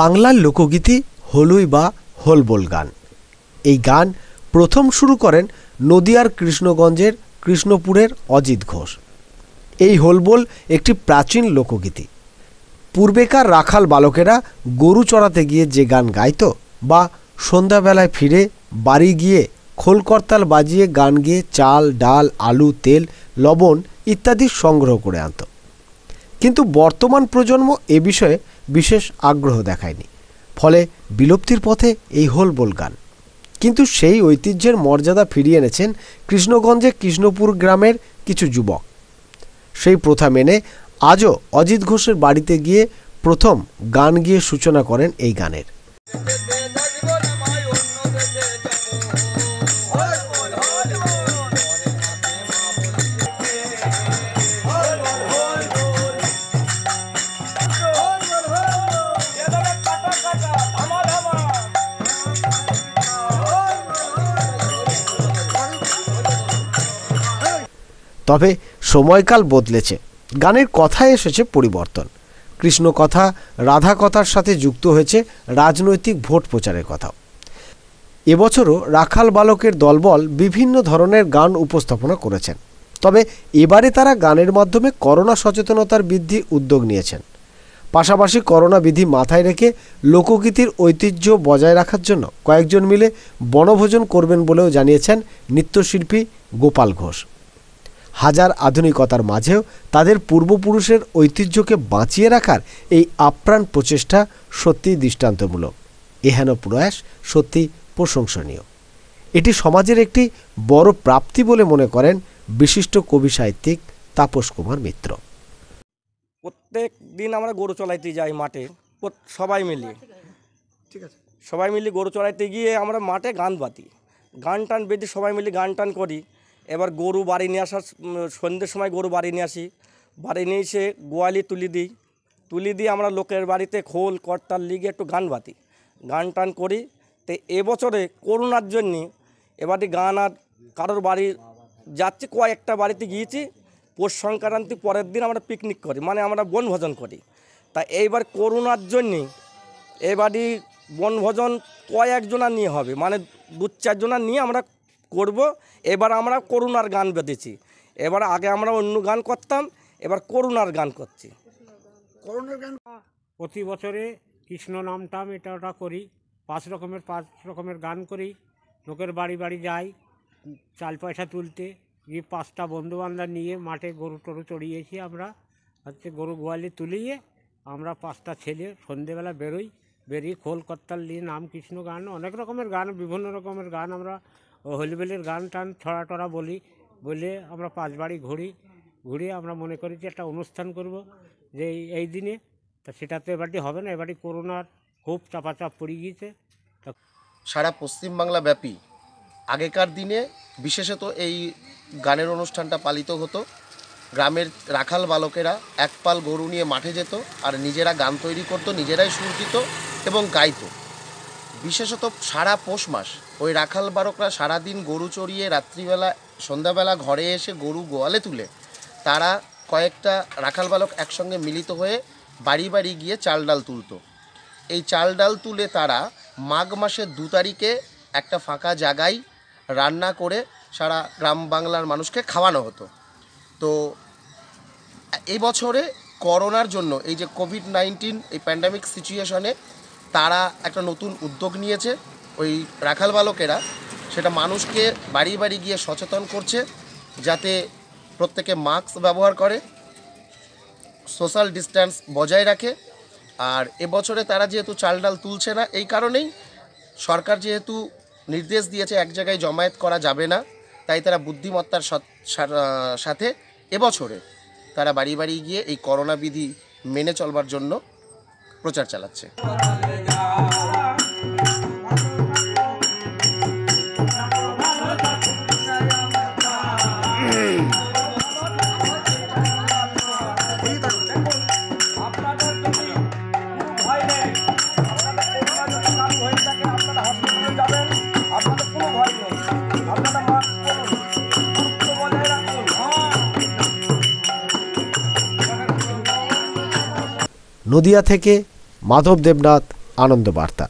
বাংলার লোকগীতি হলুই বা হোলবোল গান এই গান প্রথম শুরু করেন নদিয়ার কৃষ্ণগঞ্জের কৃষ্ণপুরের অজিত ঘোষ এই হোলবোল একটি প্রাচীন লোকগীতি পূর্বেকার রাখাল বালকেরা গরু চড়াতে গিয়ে যে গান গাইত বা সন্ধ্যাবেলায় ফিরে বাড়ি গিয়ে খোলকর্তাল বাজিয়ে গান গিয়ে চাল ডাল আলু তেল লবণ ইত্যাদি সংগ্রহ করে আনত কিন্তু বর্তমান প্রজন্ম এ বিষয়ে বিশেষ আগ্রহ দেখায়নি ফলে বিলুপ্তির পথে এই বোল গান কিন্তু সেই ঐতিহ্যের মর্যাদা ফিরিয়ে এনেছেন কৃষ্ণগঞ্জে কৃষ্ণপুর গ্রামের কিছু যুবক সেই প্রথা মেনে আজও অজিত ঘোষের বাড়িতে গিয়ে প্রথম গান গিয়ে সূচনা করেন এই গানের তবে সময়কাল বদলেছে গানের কথায় এসেছে পরিবর্তন কৃষ্ণ কথা রাধা কথার সাথে যুক্ত হয়েছে রাজনৈতিক ভোট প্রচারের কথাও এবছরও রাখাল বালকের দলবল বিভিন্ন ধরনের গান উপস্থাপনা করেছেন তবে এবারে তারা গানের মাধ্যমে করোনা সচেতনতার বৃদ্ধি উদ্যোগ নিয়েছেন পাশাপাশি করোনা বিধি মাথায় রেখে লোকগীতির ঐতিহ্য বজায় রাখার জন্য কয়েকজন মিলে বনভোজন করবেন বলেও জানিয়েছেন নৃত্যশিল্পী গোপাল ঘোষ হাজার আধুনিকতার মাঝেও তাদের পূর্বপুরুষের ঐতিহ্যকে বাঁচিয়ে রাখার এই আপ্রাণ প্রচেষ্টা সত্যি দৃষ্টান্তমূলক এহেন প্রয়াস সত্যি প্রশংসনীয় এটি সমাজের একটি বড় প্রাপ্তি বলে মনে করেন বিশিষ্ট কবি সাহিত্যিক তাপস কুমার মিত্র প্রত্যেক দিন আমরা গরু চলাইতে যাই মাঠে সবাই মিলে ঠিক আছে সবাই মিলে গরু চলাইতে গিয়ে আমরা মাঠে গান বাতি গান টান বেঁধে সবাই মিলে গান টান করি এবার গরু বাড়ি নিয়ে আসার সন্ধ্যের সময় গরু বাড়ি নিয়ে আসি বাড়ি নিয়ে এসে গোয়ালি তুলি দিই তুলি দিয়ে আমরা লোকের বাড়িতে খোল কর্তার লিগে একটু গান বাতি গান টান করি তো এবছরে করোনার জন্যে এবারে গান আর কারোর বাড়ি যাচ্ছি কয়েকটা বাড়িতে গিয়েছি পৌষ সংক্রান্তি পরের দিন আমরা পিকনিক করি মানে আমরা বনভোজন করি তা এইবার করোনার জন্যে এবারই বনভোজন কয়েকজনা নিয়ে হবে মানে দু চারজনা নিয়ে আমরা করব এবার আমরা করুণার গান বেঁধেছি এবার আগে আমরা অন্য গান করতাম এবার করুণার গান করছি করুণার গান প্রতি বছরে কৃষ্ণ নামটাম এটা ওটা করি পাঁচ রকমের পাঁচ রকমের গান করি লোকের বাড়ি বাড়ি যাই চাল পয়সা তুলতে গিয়ে পাঁচটা বন্ধুবান্ধব নিয়ে মাঠে গরু টরু চড়িয়েছি আমরা হচ্ছে গরু গোয়ালে তুলিয়ে আমরা পাঁচটা ছেলে সন্ধেবেলা বেরোই বেরিয়ে খোল কর্তাল নিয়ে নাম কৃষ্ণ গান অনেক রকমের গান বিভিন্ন রকমের গান আমরা ও হলিবেলির গান টান ছড়া টড়া বলি বলে আমরা পাঁচ বাড়ি ঘুরি ঘুরে আমরা মনে করি যে একটা অনুষ্ঠান করব যে এই দিনে তা সেটা তো এবারটি হবে না এবারটি করোনার খুব চাপাচাপ পড়ে গিয়েছে সারা পশ্চিমবাংলা ব্যাপী আগেকার দিনে বিশেষত এই গানের অনুষ্ঠানটা পালিত হতো গ্রামের রাখাল বালকেরা এক পাল গরু নিয়ে মাঠে যেত আর নিজেরা গান তৈরি করত নিজেরাই সুরক্ষিত এবং গাইতো বিশেষত সারা পৌষ মাস ওই রাখাল বারকরা সারাদিন গরু চড়িয়ে রাত্রিবেলা সন্ধ্যাবেলা ঘরে এসে গরু গোয়ালে তুলে তারা কয়েকটা রাখাল বালক একসঙ্গে মিলিত হয়ে বাড়ি বাড়ি গিয়ে চাল ডাল তুলত এই চাল ডাল তুলে তারা মাঘ মাসের দু তারিখে একটা ফাঁকা জায়গায় রান্না করে সারা গ্রাম বাংলার মানুষকে খাওয়ানো হতো তো এবছরে করোনার জন্য এই যে কোভিড নাইন্টিন এই প্যান্ডামিক সিচুয়েশনে তারা একটা নতুন উদ্যোগ নিয়েছে ওই রাখাল বালকেরা সেটা মানুষকে বাড়ি বাড়ি গিয়ে সচেতন করছে যাতে প্রত্যেকে মাস্ক ব্যবহার করে সোশ্যাল ডিস্ট্যান্স বজায় রাখে আর এবছরে তারা যেহেতু চাল ডাল তুলছে না এই কারণেই সরকার যেহেতু নির্দেশ দিয়েছে এক জায়গায় জমায়েত করা যাবে না তাই তারা বুদ্ধিমত্তার সাথে এবছরে তারা বাড়ি বাড়ি গিয়ে এই করোনা বিধি মেনে চলবার জন্য প্রচার চালাচ্ছে নদিয়া থেকে মাধব দেবনাথ আনন্দবার্তা